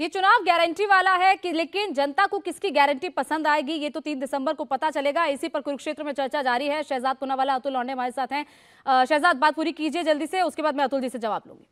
ये चुनाव गारंटी वाला है कि लेकिन जनता को किसकी गारंटी पसंद आएगी ये तो तीन दिसंबर को पता चलेगा इसी पर कुरुक्षेत्र में चर्चा जारी है शहजाद पुनावाला अतुल लौंडे हमारे साथ हैं शहजाद बात पूरी कीजिए जल्दी से उसके बाद मैं अतुल जी से जवाब लूंगी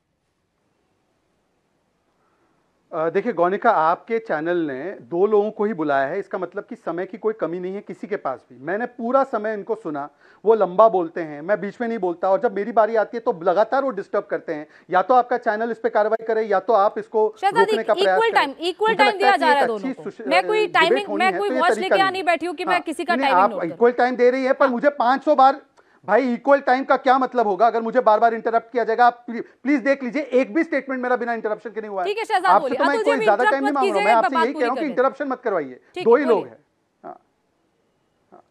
देखिए गौनिका आपके चैनल ने दो लोगों को ही बुलाया है इसका मतलब कि समय की कोई कमी नहीं है किसी के पास भी मैंने पूरा समय इनको सुना वो लंबा बोलते हैं मैं बीच में नहीं बोलता और जब मेरी बारी आती है तो लगातार वो डिस्टर्ब करते हैं या तो आपका चैनल इस पर कार्रवाई करे या तो आप इसको रोकने का प्रयास टाइम इक्वल टाइम दिया जा रहा है दोनों मैं कोई टाइमिंग मैं कोई तो वॉच लेके आ नहीं बैठी हूं कि मैं हाँ, किसी का आप इक्वल टाइम दे रही है पर हाँ। मुझे 500 बार भाई इक्वल टाइम का क्या मतलब होगा अगर मुझे बार बार इंटरप्ट किया जाएगा आप प्लीज देख लीजिए एक भी स्टेटमेंट मेरा बिना इंटरप्शन के नहीं हुआ है आपसे तो मैं कोई ज्यादा टाइम नहीं मांग रहा हूँ मैं आपसे यही कह रहा हूँ कि इंटरप्शन मत करवाइए दो ही लोग हैं हाँ।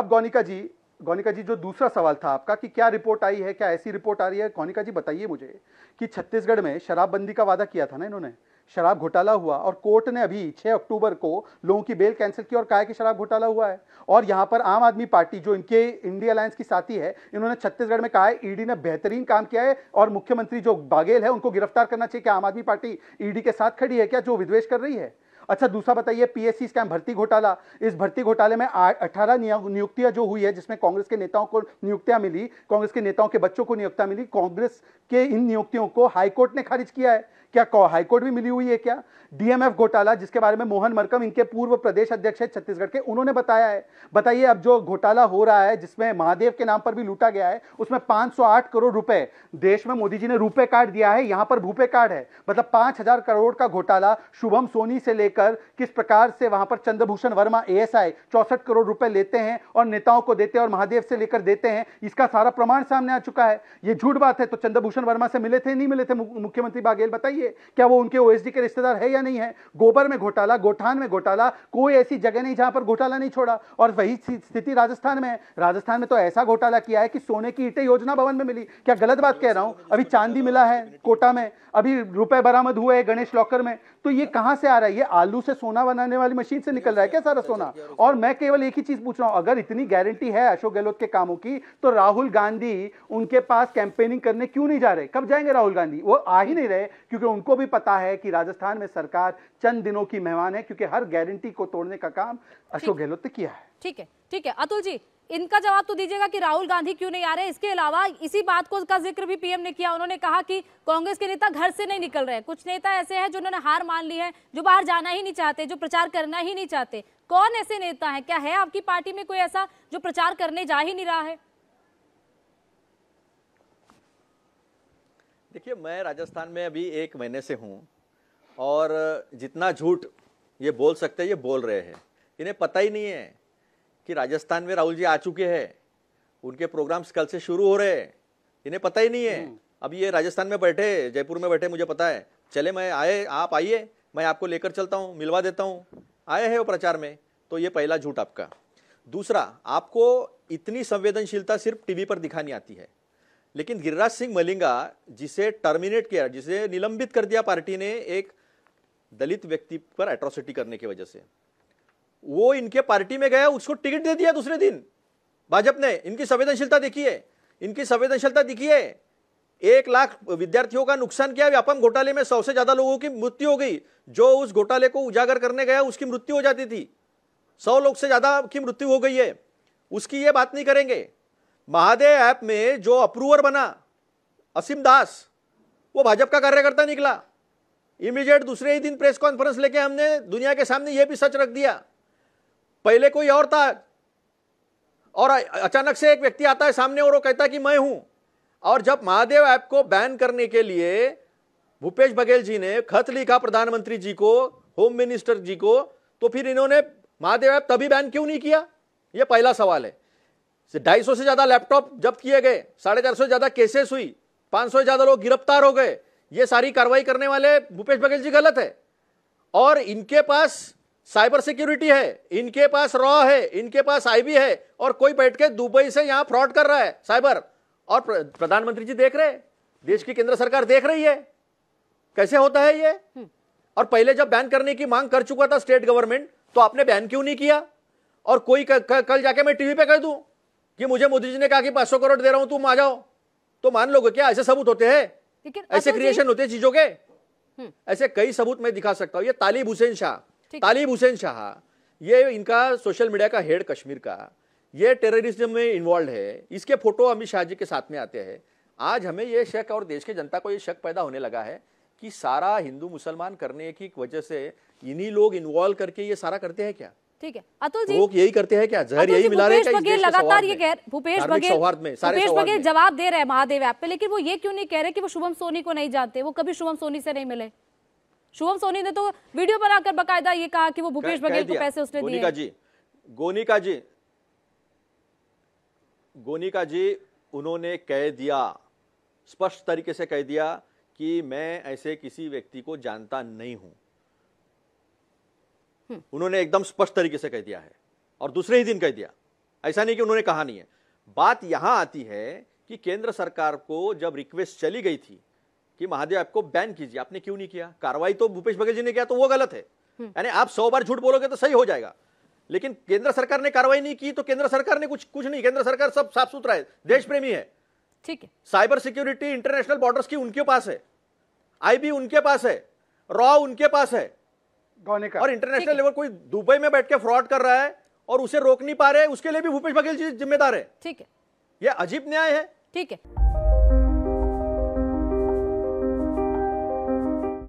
अब गौनिका जी गौनिका जी जो दूसरा सवाल था आपका कि क्या रिपोर्ट आई है क्या ऐसी रिपोर्ट आ रही है गौनिका जी बताइए मुझे कि छत्तीसगढ़ में शराबबंदी का वादा किया था ना इन्होंने शराब घोटाला हुआ और कोर्ट ने अभी 6 अक्टूबर को लोगों की बेल कैंसिल की और कहा कि शराब घोटाला हुआ है और यहाँ पर आम आदमी पार्टी जो इनके इंडिया अलायंस की साथी है इन्होंने छत्तीसगढ़ में कहा है ईडी ने बेहतरीन काम किया है और मुख्यमंत्री जो बाघेल है उनको गिरफ्तार करना चाहिए क्या आम आदमी पार्टी ईडी के साथ खड़ी है क्या जो विद्वेश कर रही है अच्छा दूसरा बताइए पीएससी स्कैम भर्ती घोटाला इस भर्ती घोटाले में अठारह नियुक्तियां जो हुई है जिसमें कांग्रेस के नेताओं को नियुक्तियां मिली कांग्रेस के नेताओं के बच्चों को नियुक्तियां मिली कांग्रेस के इन नियुक्तियों को हाईकोर्ट ने खारिज किया है क्या हाईकोर्ट भी मिली हुई है क्या डीएमएफ घोटाला जिसके बारे में मोहन मरकम इनके पूर्व प्रदेश अध्यक्ष है छत्तीसगढ़ के उन्होंने बताया है बताइए अब जो घोटाला हो रहा है जिसमें महादेव के नाम पर भी लूटा गया है उसमें 508 करोड़ रुपए देश में मोदी जी ने रुपए कार्ड दिया है यहां पर भूपे कार्ड है मतलब पांच करोड़ का घोटाला शुभम सोनी से लेकर लेकर किस प्रकार से वहां पर चंद्रभूषण वर्मा एएसआई चौसठ करोड़ रुपए लेते हैं और नेताओं को देते हैं और महादेव से लेकर देते हैं इसका सारा प्रमाण सामने आ चुका है ये झूठ बात है तो चंद्रभूषण वर्मा से मिले थे नहीं मिले थे मुख्यमंत्री बाघेल बताइए क्या वो उनके ओएसडी के रिश्तेदार है या नहीं है गोबर में घोटाला गोठान में घोटाला कोई ऐसी जगह नहीं जहां पर घोटाला नहीं छोड़ा और वही स्थिति राजस्थान में है राजस्थान में तो ऐसा घोटाला किया है कि सोने की ईटे योजना भवन में मिली क्या गलत बात कह रहा हूं अभी चांदी मिला है कोटा में अभी रुपए बरामद हुए हैं गणेश लॉकर में तो ये कहां से आ रहा है ये आलू से सोना बनाने वाली मशीन से निकल रहा है क्या सारा सोना और मैं केवल एक ही चीज पूछ रहा हूं अगर इतनी गारंटी है अशोक गहलोत के कामों की तो राहुल गांधी उनके पास कैंपेनिंग करने क्यों नहीं जा रहे कब जाएंगे राहुल गांधी वो आ ही नहीं रहे क्योंकि उनको भी पता है कि राजस्थान में सरकार चंद दिनों की मेहमान है क्योंकि हर गारंटी को तोड़ने का काम अशोक गहलोत ने किया है ठीक है ठीक है अतुल जी इनका जवाब तो दीजिएगा कि राहुल गांधी क्यों नहीं आ रहे इसके अलावा इसी बात को का जिक्र भी पीएम ने किया उन्होंने कहा कि कांग्रेस के नेता घर से नहीं निकल रहे कुछ नेता ऐसे हैं जो उन्होंने हार मान ली है जो बाहर जाना ही नहीं चाहते जो प्रचार करना ही नहीं चाहते कौन ऐसे नेता है क्या है आपकी पार्टी में कोई ऐसा जो प्रचार करने जा ही नहीं रहा है देखिए मैं राजस्थान में अभी एक महीने से हूँ और जितना झूठ ये बोल सकते हैं ये बोल रहे हैं इन्हें पता ही नहीं है कि राजस्थान में राहुल जी आ चुके हैं उनके प्रोग्राम्स कल से शुरू हो रहे हैं इन्हें पता ही नहीं है हम्म। अब ये राजस्थान में बैठे जयपुर में बैठे मुझे पता है चले मैं आए आप आइए मैं आपको लेकर चलता हूँ मिलवा देता हूँ आए हैं वो प्रचार में तो ये पहला झूठ आपका दूसरा आपको इतनी संवेदनशीलता सिर्फ टीवी पर दिखानी आती है लेकिन गिरिराज सिंह मलिंगा जिसे टर्मिनेट किया जिसे निलंबित कर दिया पार्टी ने एक दलित व्यक्ति पर एट्रोसिटी करने की वजह से वो इनके पार्टी में गया उसको टिकट दे दिया दूसरे दिन भाजपा ने इनकी संवेदनशीलता है इनकी संवेदनशीलता है एक लाख विद्यार्थियों का नुकसान किया व्यापम घोटाले में सौ से ज्यादा लोगों की मृत्यु हो गई जो उस घोटाले को उजागर करने गया उसकी मृत्यु हो जाती थी सौ लोग से ज्यादा की मृत्यु हो गई है उसकी ये बात नहीं करेंगे महादेव ऐप में जो अप्रूवर बना असीम दास वो भाजपा का कार्यकर्ता निकला इमीडिएट दूसरे ही दिन प्रेस कॉन्फ्रेंस लेके हमने दुनिया के सामने यह भी सच रख दिया पहले कोई और था और अचानक से एक व्यक्ति आता है सामने और वो कहता है कि मैं हूं और जब महादेव ऐप को बैन करने के लिए भूपेश बघेल जी ने खत लिखा प्रधानमंत्री जी को होम मिनिस्टर जी को तो फिर इन्होंने महादेव ऐप तभी बैन क्यों नहीं किया यह पहला सवाल है ढाई सौ से ज्यादा लैपटॉप जब्त किए गए साढ़े चार सौ ज्यादा केसेस हुई पांच सौ ज्यादा लोग गिरफ्तार हो गए ये सारी कार्रवाई करने वाले भूपेश बघेल जी गलत है और इनके पास साइबर सिक्योरिटी है इनके पास रॉ है इनके पास आईबी है और कोई बैठ के दुबई से यहां फ्रॉड कर रहा है साइबर और प्रधानमंत्री जी देख रहे देश की केंद्र सरकार देख रही है कैसे होता है ये हम्म। और पहले जब बैन करने की मांग कर चुका था स्टेट गवर्नमेंट तो आपने बैन क्यों नहीं किया और कोई कल जाके मैं टीवी पे कह दूं कि मुझे मोदी जी ने कहा कि पांच करोड़ दे रहा हूं तुम आ जाओ तो मान लोगे क्या ऐसे सबूत होते हैं ऐसे क्रिएशन होते हैं चीजों के हम्म। ऐसे कई सबूत मैं दिखा सकता हूं ये तालिब हुसैन शाह तालिब हुसैन शाह ये इनका सोशल मीडिया का हेड कश्मीर का ये टेररिज्म में इन्वॉल्व है इसके फोटो अमित शाह जी के साथ में आते हैं आज हमें ये शक और देश के जनता को ये शक पैदा होने लगा है कि सारा हिंदू मुसलमान करने की वजह से इन्हीं लोग इन्वॉल्व करके ये सारा करते हैं क्या ठीक है अतुल जी लोग यही करते हैं क्या जहर यही मिला रहे हैं बघेल लगातार ये कह रहे भूपेश बघेल में भूपेश बघेल जवाब दे रहे हैं महादेव ऐप पे लेकिन वो ये क्यों नहीं कह रहे कि वो शुभम सोनी को नहीं जानते वो कभी शुभम सोनी से नहीं मिले शुभम सोनी ने तो वीडियो बनाकर बकायदा ये कहा कि वो भूपेश बघेल को पैसे उसने दिए जी गोनिका जी गोनिका जी उन्होंने कह दिया स्पष्ट तरीके से कह दिया कि मैं ऐसे किसी व्यक्ति को जानता नहीं हूं हम्म। उन्होंने एकदम स्पष्ट तरीके से कह दिया है और दूसरे ही दिन कह दिया ऐसा नहीं कि उन्होंने कहा नहीं है बात यहां आती है कि केंद्र सरकार को जब रिक्वेस्ट चली गई थी कि महादेव आपको बैन कीजिए आपने क्यों नहीं किया कार्रवाई तो भूपेश बघेल जी ने किया तो वो गलत है हम्म। यानी आप सौ बार झूठ बोलोगे तो सही हो जाएगा लेकिन केंद्र सरकार ने कार्रवाई नहीं की तो केंद्र सरकार ने कुछ कुछ नहीं केंद्र सरकार सब साफ सुथरा है देश प्रेमी है ठीक है साइबर सिक्योरिटी इंटरनेशनल बॉर्डर्स की उनके पास है आईबी उनके पास है रॉ उनके पास है और इंटरनेशनल लेवल कोई दुबई में बैठ के फ्रॉड कर रहा है और उसे रोक नहीं पा रहे उसके लिए भी भूपेश बघेल जी जिम्मेदार है ठीक है यह अजीब न्याय है ठीक है